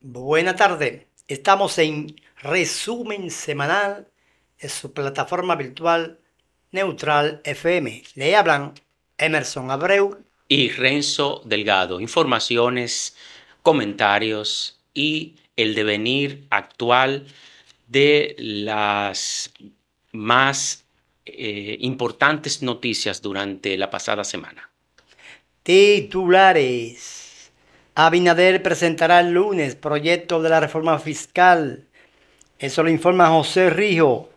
Buena tarde. Estamos en resumen semanal en su plataforma virtual Neutral FM. Le hablan Emerson Abreu y Renzo Delgado. Informaciones, comentarios y el devenir actual de las más eh, importantes noticias durante la pasada semana. Titulares. Abinader presentará el lunes proyecto de la reforma fiscal. Eso lo informa José Rijo.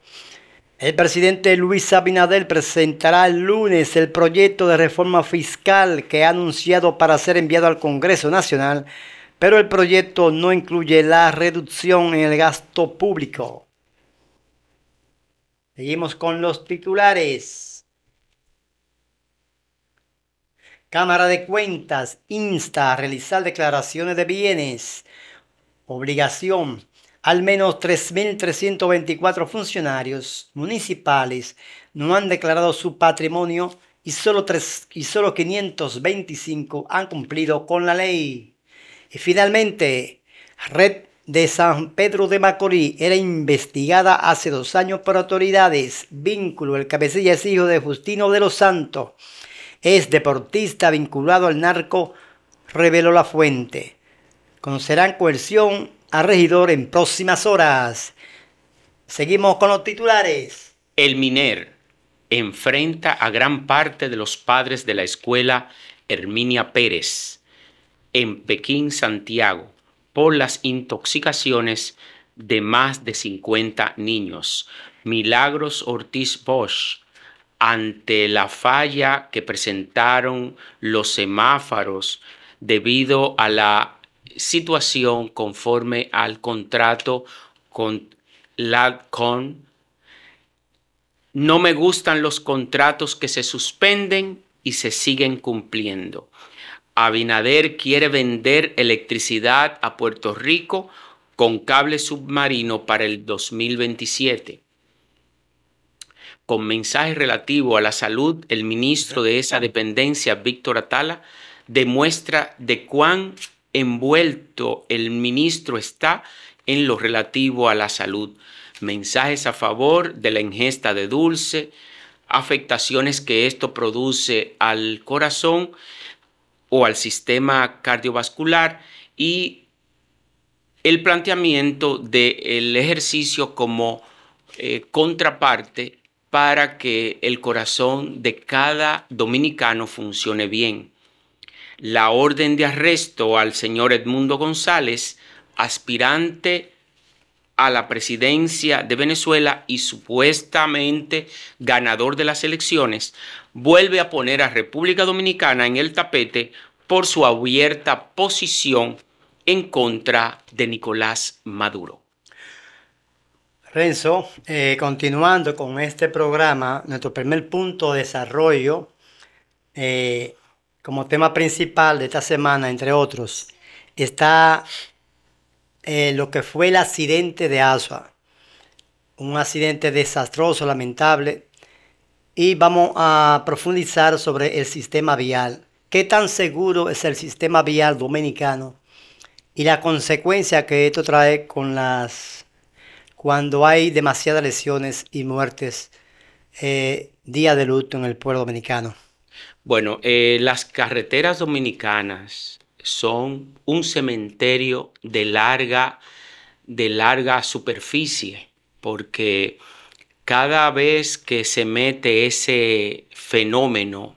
El presidente Luis Abinader presentará el lunes el proyecto de reforma fiscal que ha anunciado para ser enviado al Congreso Nacional, pero el proyecto no incluye la reducción en el gasto público. Seguimos con los titulares. Cámara de Cuentas insta a realizar declaraciones de bienes, obligación. Al menos 3.324 funcionarios municipales no han declarado su patrimonio y solo, y solo 525 han cumplido con la ley. Y finalmente, Red de San Pedro de Macorís era investigada hace dos años por autoridades. Vínculo, el cabecilla es hijo de Justino de los Santos es deportista vinculado al narco, reveló la fuente. Conocerán coerción a regidor en próximas horas. Seguimos con los titulares. El Miner enfrenta a gran parte de los padres de la escuela Herminia Pérez en Pekín, Santiago, por las intoxicaciones de más de 50 niños. Milagros Ortiz Bosch ante la falla que presentaron los semáforos debido a la situación conforme al contrato con LADCON. No me gustan los contratos que se suspenden y se siguen cumpliendo. Abinader quiere vender electricidad a Puerto Rico con cable submarino para el 2027 con mensaje relativo a la salud, el ministro de esa dependencia, Víctor Atala, demuestra de cuán envuelto el ministro está en lo relativo a la salud. Mensajes a favor de la ingesta de dulce, afectaciones que esto produce al corazón o al sistema cardiovascular y el planteamiento del ejercicio como eh, contraparte para que el corazón de cada dominicano funcione bien. La orden de arresto al señor Edmundo González, aspirante a la presidencia de Venezuela y supuestamente ganador de las elecciones, vuelve a poner a República Dominicana en el tapete por su abierta posición en contra de Nicolás Maduro. Renzo, eh, continuando con este programa, nuestro primer punto de desarrollo eh, como tema principal de esta semana, entre otros, está eh, lo que fue el accidente de Asua. Un accidente desastroso, lamentable. Y vamos a profundizar sobre el sistema vial. ¿Qué tan seguro es el sistema vial dominicano? Y la consecuencia que esto trae con las cuando hay demasiadas lesiones y muertes eh, día de luto en el pueblo dominicano? Bueno, eh, las carreteras dominicanas son un cementerio de larga, de larga superficie, porque cada vez que se mete ese fenómeno,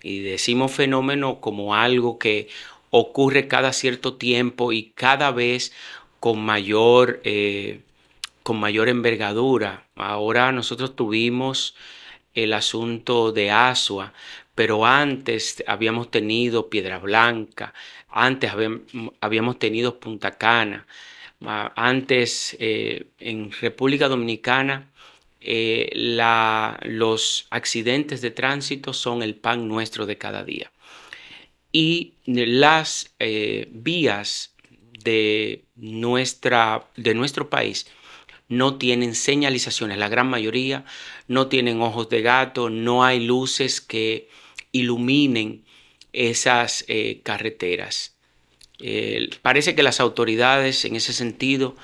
y decimos fenómeno como algo que ocurre cada cierto tiempo y cada vez con mayor eh, con mayor envergadura. Ahora nosotros tuvimos el asunto de Asua, pero antes habíamos tenido Piedra Blanca, antes habíamos tenido Punta Cana, antes eh, en República Dominicana eh, los accidentes de tránsito son el pan nuestro de cada día. Y las eh, vías de, nuestra, de nuestro país no tienen señalizaciones, la gran mayoría no tienen ojos de gato, no hay luces que iluminen esas eh, carreteras. parece que las autoridades en ese sentido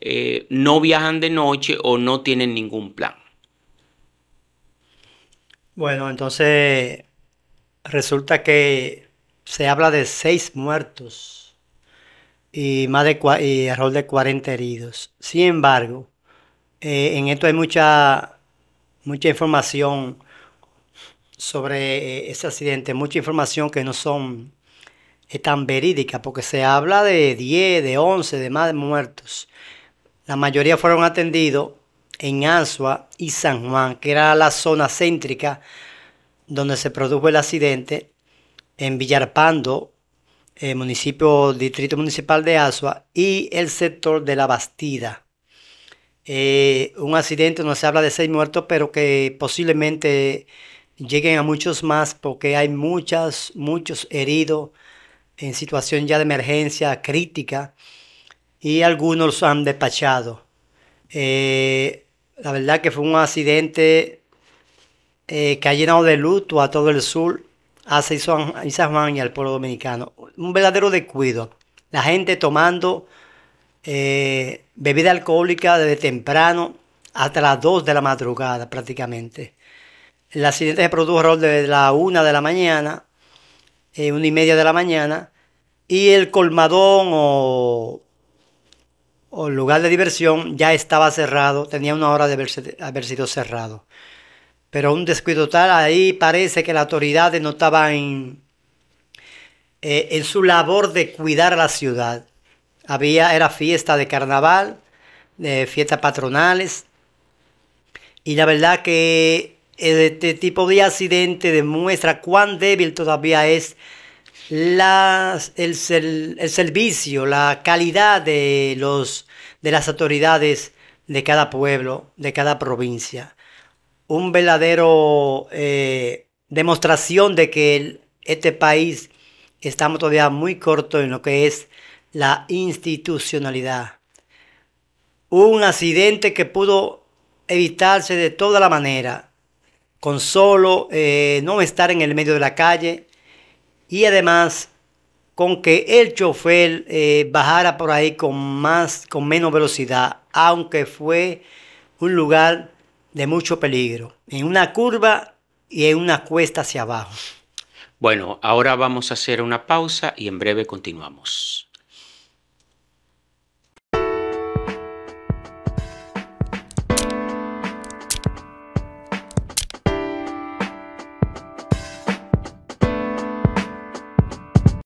eh, no viajan de noche o no tienen ningún plan. Bueno, entonces resulta que se habla de seis muertos y, más de, de 40 heridos. Sin embargo, eh, en esto hay mucha, mucha información sobre eh, ese accidente, mucha información que no son eh, tan verídica, porque se habla de 10, de 11, de más muertos. La mayoría fueron atendidos en Ansua y San Juan, que era la zona céntrica donde se produjo el accidente. En Villarpando ...el eh, municipio, distrito municipal de Asua y el sector de La Bastida. Eh, un accidente, no se habla de seis muertos, pero que posiblemente lleguen a muchos más porque hay muchas, muchos heridos en situación ya de emergencia crítica y algunos los han despachado. Eh, la verdad que fue un accidente que ha llenado de luto a todo el sur, a San Juan y al pueblo dominicano un verdadero descuido. La gente tomando eh, bebida alcohólica desde temprano hasta las 2 de la madrugada prácticamente. El accidente se produjo alrededor de la 1 de la mañana, eh, 1 y media de la mañana, y el colmadón o, lugar de diversión ya estaba cerrado, tenía una hora de haber sido cerrado. Pero un descuido tal, ahí parece que las autoridades no estaban eh, en su labor de cuidar la ciudad. Había, era fiesta de carnaval, de fiestas patronales, y la verdad que este tipo de accidente demuestra cuán débil todavía es la, el, servicio, la calidad de, los, de las autoridades de cada pueblo, de cada provincia. Un verdadero eh, demostración de que este país estamos todavía muy cortos en lo que es la institucionalidad. Un accidente que pudo evitarse de toda la manera, con solo eh, no estar en el medio de la calle y además con que el chofer eh, bajara por ahí con, más, con menos velocidad, aunque fue un lugar de mucho peligro, en una curva y en una cuesta hacia abajo. Bueno, ahora vamos a hacer una pausa y en breve continuamos.